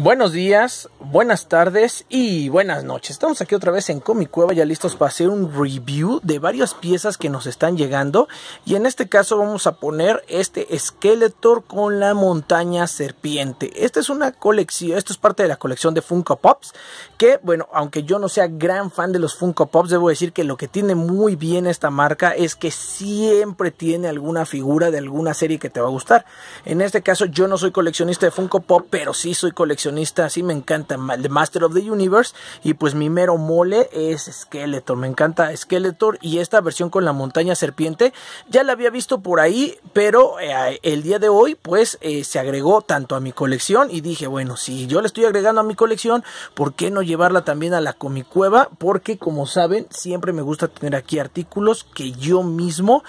Buenos días, buenas tardes y buenas noches. Estamos aquí otra vez en Comic Cueva, ya listos para hacer un review de varias piezas que nos están llegando. Y en este caso vamos a poner este Skeletor con la montaña serpiente. Esta es una colección, esto es parte de la colección de Funko Pops. Que bueno, aunque yo no sea gran fan de los Funko Pops, debo decir que lo que tiene muy bien esta marca es que siempre tiene alguna figura de alguna serie que te va a gustar. En este caso yo no soy coleccionista de Funko Pop, pero sí soy coleccionista así me encanta The Master of the Universe. Y pues mi mero mole es Skeletor. Me encanta Skeletor. Y esta versión con la montaña serpiente ya la había visto por ahí, pero eh, el día de hoy pues eh, se agregó tanto a mi colección y dije, bueno, si yo le estoy agregando a mi colección, ¿por qué no llevarla también a la cueva? Porque como saben, siempre me gusta tener aquí artículos que yo mismo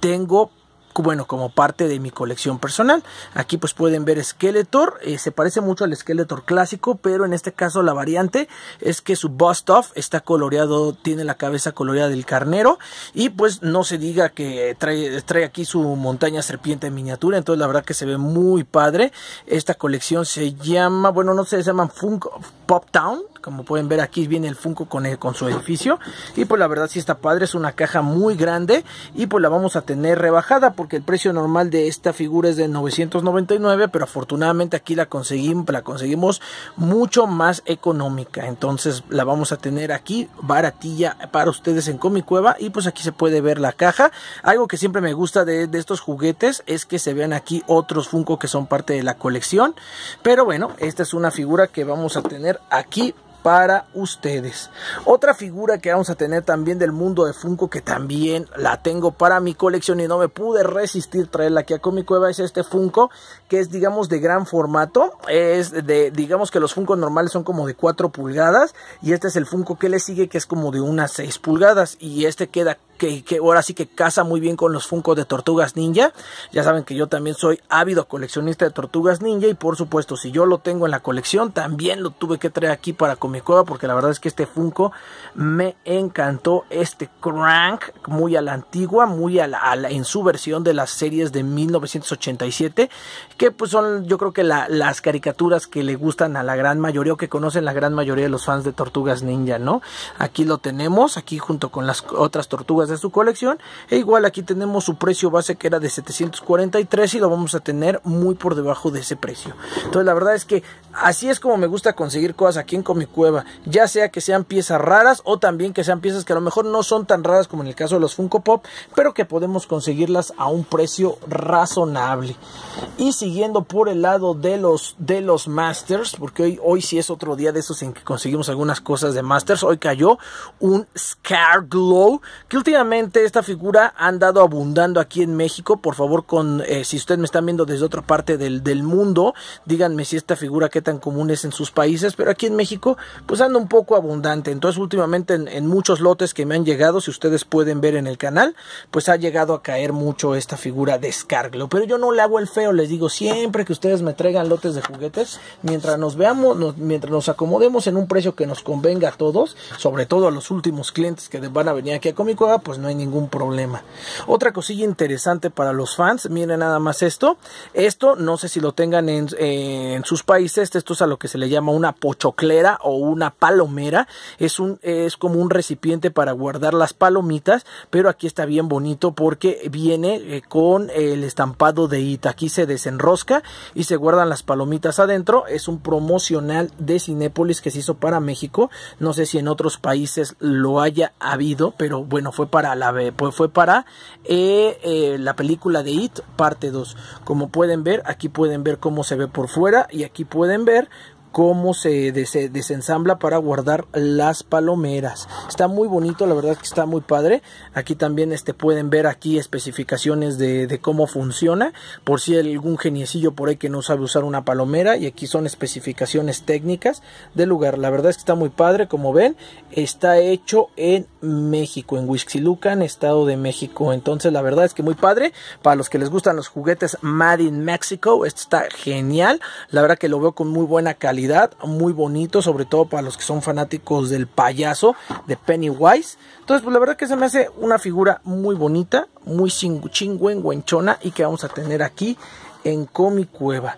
tengo bueno, como parte de mi colección personal. Aquí pues pueden ver Skeletor, eh, se parece mucho al Skeletor clásico, pero en este caso la variante es que su bust off está coloreado, tiene la cabeza coloreada del carnero y pues no se diga que trae, trae aquí su montaña serpiente en miniatura, entonces la verdad que se ve muy padre. Esta colección se llama, bueno, no sé, se llaman Funk Pop Town, como pueden ver aquí viene el Funko con, el, con su edificio y pues la verdad si está padre, es una caja muy grande y pues la vamos a tener rebajada porque el precio normal de esta figura es de 999, pero afortunadamente aquí la conseguimos, la conseguimos mucho más económica. Entonces la vamos a tener aquí baratilla para ustedes en Comic Cueva y pues aquí se puede ver la caja. Algo que siempre me gusta de, de estos juguetes es que se vean aquí otros Funko que son parte de la colección. Pero bueno, esta es una figura que vamos a tener aquí para ustedes. Otra figura que vamos a tener también del mundo de Funko que también la tengo para mi colección y no me pude resistir traerla aquí a mi Cueva es este Funko que es digamos de gran formato, es de digamos que los Funko normales son como de 4 pulgadas y este es el Funko que le sigue que es como de unas 6 pulgadas y este queda que, ahora sí que casa muy bien con los Funko de Tortugas Ninja. Ya saben que yo también soy ávido coleccionista de Tortugas Ninja y por supuesto si yo lo tengo en la colección también lo tuve que traer aquí para Comic Cueva porque la verdad es que este Funko me encantó este Crank muy a la antigua, muy a la, en su versión de las series de 1987 que pues son yo creo que las caricaturas que le gustan a la gran mayoría o que conocen la gran mayoría de los fans de Tortugas Ninja, ¿no? Aquí lo tenemos, aquí junto con las otras Tortugas de su colección. E igual aquí tenemos su precio base que era de 743 y lo vamos a tener muy por debajo de ese precio. Entonces la verdad es que así es como me gusta conseguir cosas aquí en Comic Cueva. Ya sea que sean piezas raras o también que sean piezas que a lo mejor no son tan raras como en el caso de los Funko Pop. Pero que podemos conseguirlas a un precio razonable. Y siguiendo por el lado de los, de los Masters. Porque hoy, hoy sí es otro día de esos en que conseguimos algunas cosas de Masters. Hoy cayó un Scar Glow. Que Últimamente esta figura ha andado abundando aquí en México. Por favor, con eh, si ustedes me están viendo desde otra parte del, mundo, díganme si esta figura qué tan común es en sus países. Pero aquí en México, pues anda un poco abundante. Entonces, últimamente en, muchos lotes que me han llegado, si ustedes pueden ver en el canal, pues ha llegado a caer mucho esta figura de Scarglo. Pero yo no le hago el feo, les digo siempre que ustedes me traigan lotes de juguetes, mientras nos veamos, mientras nos acomodemos en un precio que nos convenga a todos, sobre todo a los últimos clientes que van a venir aquí a Comic pues no hay ningún problema. Otra cosilla interesante para los fans, miren nada más esto. Esto, no sé si lo tengan en, sus países, esto es a lo que se le llama una pochoclera o una palomera. Es, un, es como un recipiente para guardar las palomitas, pero aquí está bien bonito porque viene eh, con el estampado de Ita. Aquí se desenrosca y se guardan las palomitas adentro. Es un promocional de Cinépolis que se hizo para México. No sé si en otros países lo haya habido, pero bueno, fue para la pues fue para eh, eh, la película de It parte 2 como pueden ver aquí pueden ver cómo se ve por fuera y aquí pueden ver cómo se desensambla para guardar las palomeras. Está muy bonito, la verdad que está muy padre. Aquí también este, pueden ver aquí especificaciones de, cómo funciona. Por si hay algún geniecillo por ahí que no sabe usar una palomera. Y aquí son especificaciones técnicas del lugar. La verdad es que está muy padre, como ven. Está hecho en México, en en Estado de México. Entonces la verdad es que muy padre. Para los que les gustan los juguetes Mad in Mexico, está genial. La verdad que lo veo con muy buena calidad muy bonito, sobre todo para los que son fanáticos del payaso de Pennywise. Entonces, pues la verdad que se me hace una figura muy bonita, muy guenchona y que vamos a tener aquí en Comic Cueva.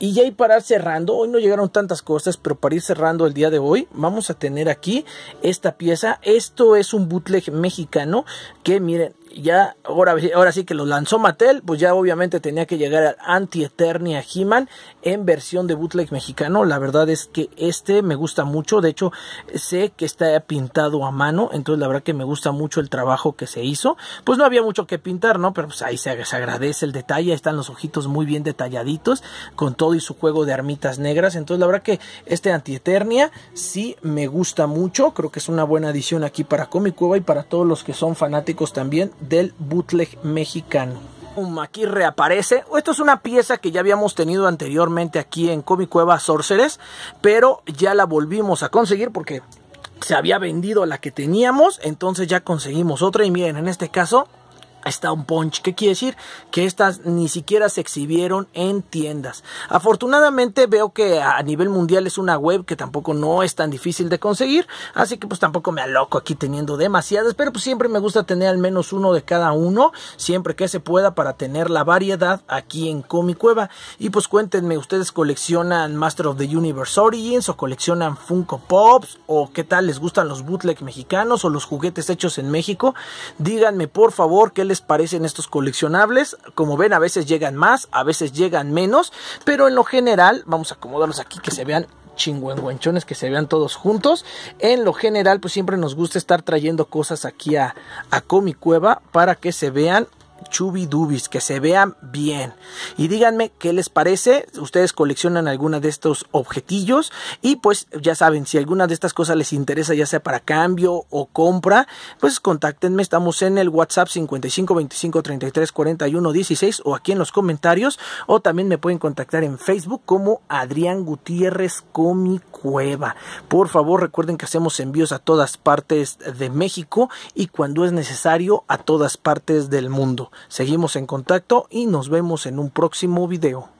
Y ya y para ir cerrando, hoy no llegaron tantas cosas, pero para ir cerrando el día de hoy, vamos a tener aquí esta pieza. Esto es un bootleg mexicano que miren, ya ahora, ahora sí que lo lanzó Mattel, pues ya obviamente tenía que llegar al Anti-Eternia He-Man en versión de bootleg mexicano. La verdad es que este me gusta mucho, de hecho sé que está pintado a mano, entonces la verdad que me gusta mucho el trabajo que se hizo. Pues no había mucho que pintar, ¿no? Pero pues ahí se, agradece el detalle, están los ojitos muy bien detalladitos con todo y su juego de armitas negras. Entonces la verdad que este Anti-Eternia sí me gusta mucho, creo que es una buena adición aquí para Comic Cueva... y para todos los que son fanáticos también del bootleg mexicano. Um, aquí reaparece. Esto es una pieza que ya habíamos tenido anteriormente aquí en Comic Cueva Sorceres, pero ya la volvimos a conseguir porque se había vendido la que teníamos, entonces ya conseguimos otra y miren, en este caso está un punch. que quiere decir? Que estas ni siquiera se exhibieron en tiendas. Afortunadamente veo que a nivel mundial es una web que tampoco no es tan difícil de conseguir, así que pues tampoco me aloco aquí teniendo demasiadas, pero pues siempre me gusta tener al menos uno de cada uno, siempre que se pueda para tener la variedad aquí en Comic Cueva. Y pues cuéntenme, ¿ustedes coleccionan Master of the Universe Origins o coleccionan Funko Pops o qué tal les gustan los bootleg mexicanos o los juguetes hechos en México? Díganme por favor qué les parecen estos coleccionables. Como ven, a veces llegan más, a veces llegan menos, pero en lo general, vamos a acomodarlos aquí que se vean chingüengüenchones que se vean todos juntos. En lo general, pues siempre nos gusta estar trayendo cosas aquí a, a Cueva para que se vean chubidubis, que se vean bien. Y díganme qué les parece. Ustedes coleccionan alguna de estos objetillos. Y pues ya saben, si alguna de estas cosas les interesa, ya sea para cambio o compra, pues contáctenme. Estamos en el WhatsApp 55 25 33 41 16 o aquí en los comentarios. O también me pueden contactar en Facebook como Adrián Gutiérrez Comicueva. Cueva. Por favor, recuerden que hacemos envíos a todas partes de México y cuando es necesario a todas partes del mundo. Seguimos en contacto y nos vemos en un próximo video.